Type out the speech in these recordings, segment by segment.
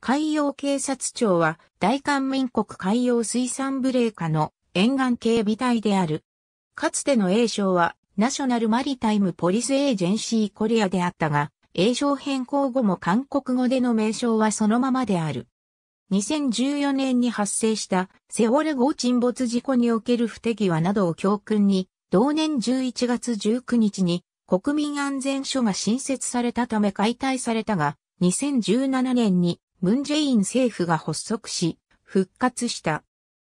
海洋警察庁は大韓民国海洋水産ブーカ下の沿岸警備隊である。かつての英称はナショナルマリタイムポリスエージェンシーコリアであったが、英称変更後も韓国語での名称はそのままである。2014年に発生したセオル号沈没事故における不手際などを教訓に、同年11月19日に国民安全署が新設されたため解体されたが、2017年にムンジェイン政府が発足し、復活した。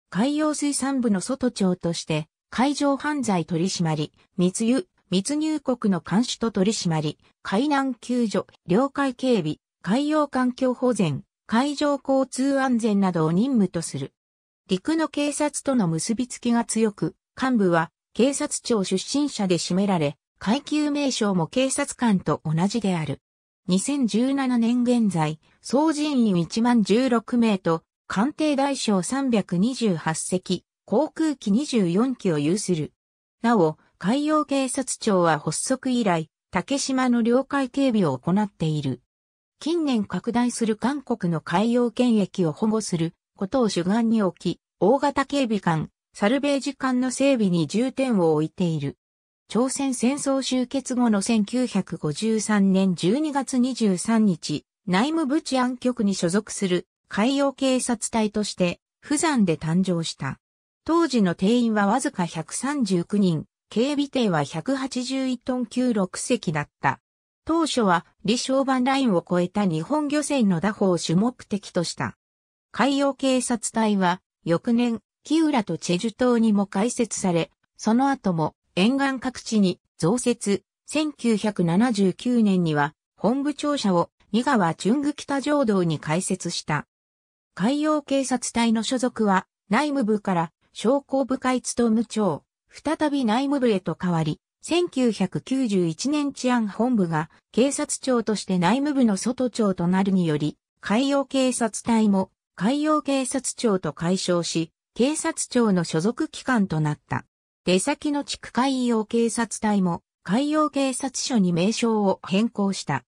海洋水産部の外庁として、海上犯罪取締密輸、密入国の監視と取締り、海難救助、領海警備、海洋環境保全、海上交通安全などを任務とする。陸の警察との結びつきが強く、幹部は警察庁出身者で占められ、階級名称も警察官と同じである。2017年現在、総人員1万16名と、艦艇大小328隻、航空機24機を有する。なお、海洋警察庁は発足以来、竹島の領海警備を行っている。近年拡大する韓国の海洋権益を保護することを主眼に置き、大型警備艦、サルベージ艦の整備に重点を置いている。朝鮮戦争終結後の1953年12月23日、内務部治安局に所属する海洋警察隊として、釜山で誕生した。当時の定員はわずか139人、警備艇は181トン級6隻だった。当初は、李承万ラインを超えた日本漁船の打法を主目的とした。海洋警察隊は、翌年、木浦とチェジュ島にも開設され、その後も沿岸各地に増設、1979年には本部庁舎を三川中宮北浄道に開設した。海洋警察隊の所属は内務部から商工部会務長、再び内務部へと変わり、1991年治安本部が警察庁として内務部の外庁となるにより、海洋警察隊も海洋警察庁と解消し、警察庁の所属機関となった。出先の地区海洋警察隊も海洋警察署に名称を変更した。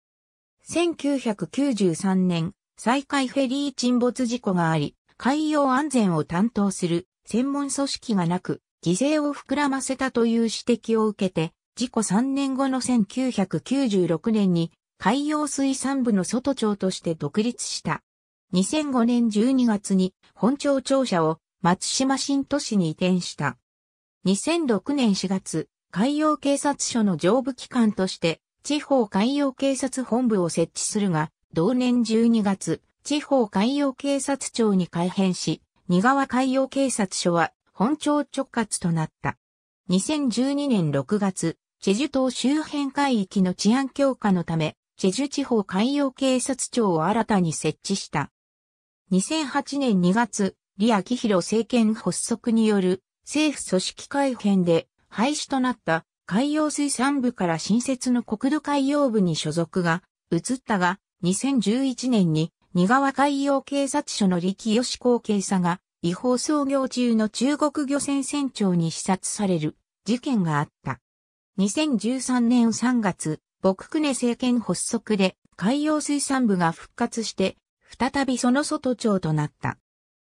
1993年、再開フェリー沈没事故があり、海洋安全を担当する専門組織がなく、犠牲を膨らませたという指摘を受けて、事故3年後の1996年に海洋水産部の外庁として独立した。2005年12月に本庁庁舎を松島新都市に移転した。2006年4月、海洋警察署の上部機関として、地方海洋警察本部を設置するが、同年12月、地方海洋警察庁に改編し、仁川海洋警察署は本庁直轄となった。2012年6月、チェジュ島周辺海域の治安強化のため、チェジュ地方海洋警察庁を新たに設置した。2008年2月、李ヒロ政権発足による政府組織改編で廃止となった海洋水産部から新設の国土海洋部に所属が移ったが、2011年に二川海洋警察署の力吉光警査が違法操業中の中国漁船船長に視察される事件があった。2013年3月、僕久根政権発足で海洋水産部が復活して、再びその外長となった。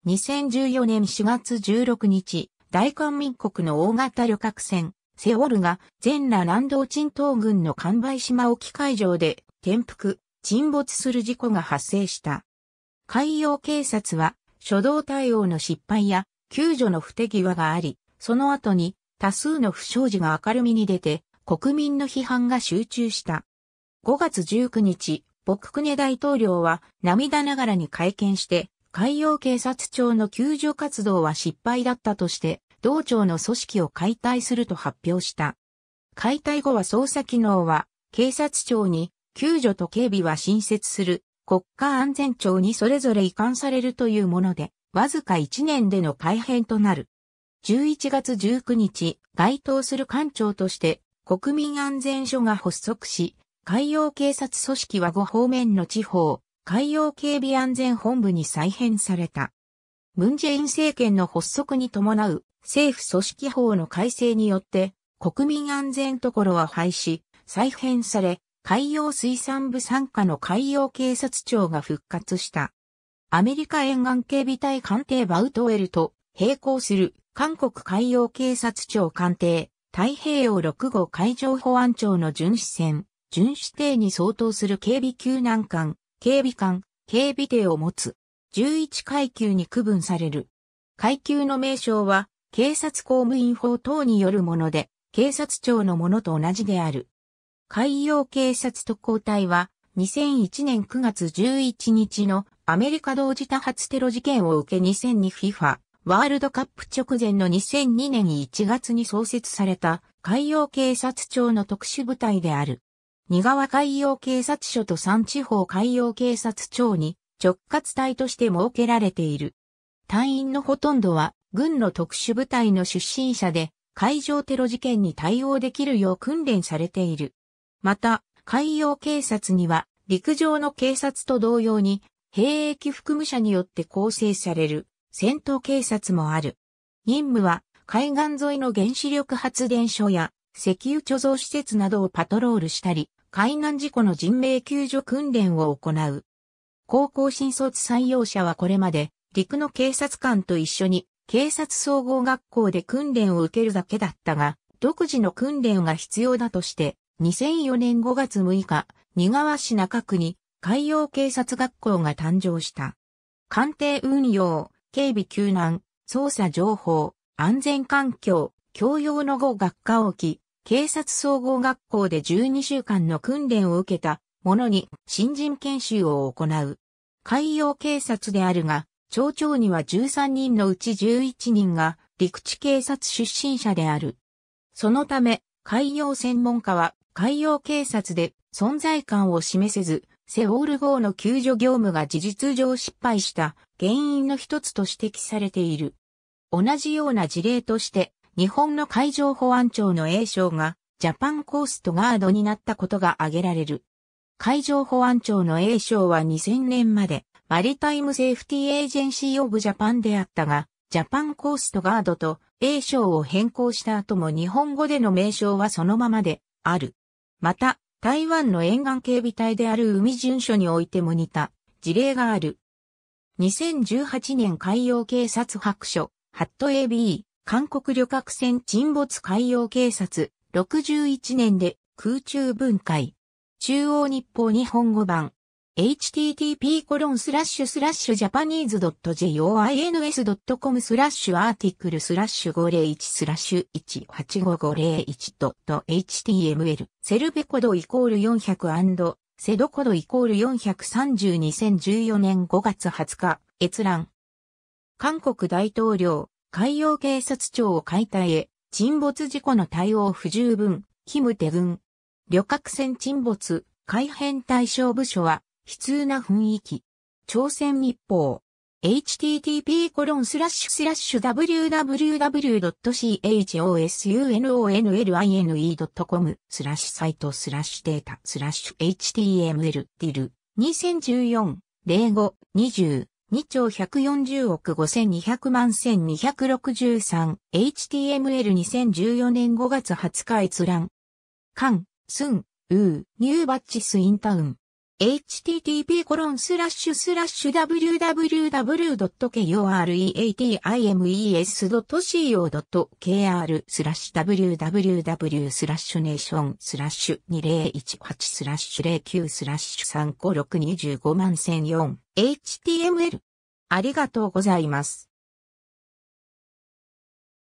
2014年4月16日、大韓民国の大型旅客船、セオルが全羅南道鎮東軍の完売島沖海上で転覆、沈没する事故が発生した。海洋警察は初動対応の失敗や救助の不手際があり、その後に多数の不祥事が明るみに出て国民の批判が集中した。5月19日、朴槿恵大統領は涙ながらに会見して海洋警察庁の救助活動は失敗だったとして、同庁の組織を解体すると発表した。解体後は捜査機能は、警察庁に、救助と警備は新設する、国家安全庁にそれぞれ移管されるというもので、わずか1年での改編となる。11月19日、該当する官庁として、国民安全署が発足し、海洋警察組織は5方面の地方、海洋警備安全本部に再編された。ムンジェイン政権の発足に伴う政府組織法の改正によって国民安全ところは廃止、再編され、海洋水産部傘下の海洋警察庁が復活した。アメリカ沿岸警備隊艦艇バウトウェルと並行する韓国海洋警察庁艦艇太平洋6号海上保安庁の巡視船、巡視艇に相当する警備救難艦警備官、警備艇を持つ。11階級に区分される。階級の名称は、警察公務員法等によるもので、警察庁のものと同じである。海洋警察特攻隊は、2001年9月11日のアメリカ同時多発テロ事件を受け 2002FIFA ワールドカップ直前の2002年1月に創設された海洋警察庁の特殊部隊である。仁川海洋警察署と三地方海洋警察庁に直轄隊として設けられている。隊員のほとんどは軍の特殊部隊の出身者で海上テロ事件に対応できるよう訓練されている。また、海洋警察には陸上の警察と同様に兵役服務者によって構成される戦闘警察もある。任務は海岸沿いの原子力発電所や石油貯蔵施設などをパトロールしたり、海難事故の人命救助訓練を行う。高校新卒採用者はこれまで、陸の警察官と一緒に、警察総合学校で訓練を受けるだけだったが、独自の訓練が必要だとして、2004年5月6日、新川市中区に海洋警察学校が誕生した。官邸運用、警備救難、捜査情報、安全環境、教養の5学科を置き、警察総合学校で12週間の訓練を受けた者に新人研修を行う。海洋警察であるが、町長には13人のうち11人が陸地警察出身者である。そのため、海洋専門家は海洋警察で存在感を示せず、セオール号の救助業務が事実上失敗した原因の一つと指摘されている。同じような事例として、日本の海上保安庁の栄称がジャパンコーストガードになったことが挙げられる。海上保安庁の栄称は2000年までマリタイムセーフティーエージェンシーオブジャパンであったが、ジャパンコーストガードと栄称を変更した後も日本語での名称はそのままである。また、台湾の沿岸警備隊である海巡署においても似た事例がある。2018年海洋警察白書、ハット AB、韓国旅客船沈没海洋警察、61年で空中分解。中央日報日本語版。http コロンスラッシュスラッシュジャパニーズ .joins.com スラッシュアーティクルスラッシュ501スラッシュ185501 .html セルベコドイコール400セドコドイコール430 2014年5月20日閲覧韓国大統領海洋警察庁を解体へ、沈没事故の対応不十分、キムテ軍。旅客船沈没、改変対象部署は、悲痛な雰囲気。朝鮮日報。http コロンスラッシュスラッシュ www.chosunonline.com スラッシュサイトスラッシュデータスラッシュ html ディル2014-05-20 2兆140億5200万 1263HTML2014 年5月20日閲覧。カン、スン、ウー、ニューバッチスインタウン。http://www.koreatimes.co.kr www n a t i o n 2018スラッシュ09スラッシュ35625万1004 html ありがとうございます。